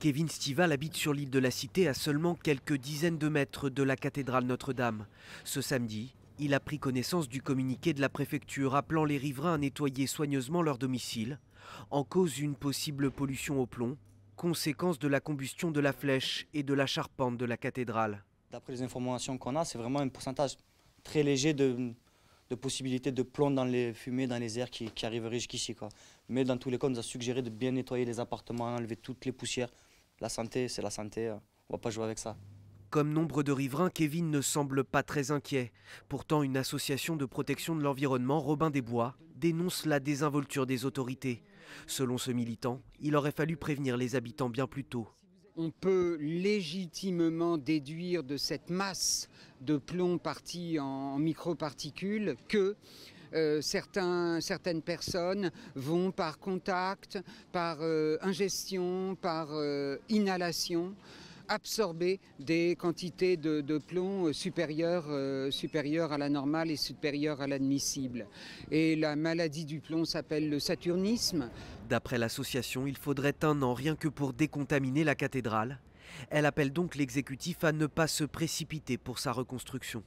Kevin Stival habite sur l'île de la Cité à seulement quelques dizaines de mètres de la cathédrale Notre-Dame. Ce samedi, il a pris connaissance du communiqué de la préfecture appelant les riverains à nettoyer soigneusement leur domicile, en cause d'une possible pollution au plomb, conséquence de la combustion de la flèche et de la charpente de la cathédrale. D'après les informations qu'on a, c'est vraiment un pourcentage très léger de, possibilités de plomb dans les fumées, dans les airs qui, qui arriveraient jusqu'ici. Mais dans tous les cas, on nous a suggéré de bien nettoyer les appartements, enlever toutes les poussières, la santé, c'est la santé, hein. on va pas jouer avec ça. Comme nombre de riverains, Kevin ne semble pas très inquiet. Pourtant, une association de protection de l'environnement, Robin des Bois, dénonce la désinvolture des autorités. Selon ce militant, il aurait fallu prévenir les habitants bien plus tôt. On peut légitimement déduire de cette masse de plomb parti en microparticules que euh, certaines personnes vont par contact, par euh, ingestion, par euh, inhalation absorber des quantités de, plomb supérieures, supérieures à la normale et supérieures à l'admissible. Et la maladie du plomb s'appelle le saturnisme. D'après l'association, il faudrait un an rien que pour décontaminer la cathédrale. Elle appelle donc l'exécutif à ne pas se précipiter pour sa reconstruction.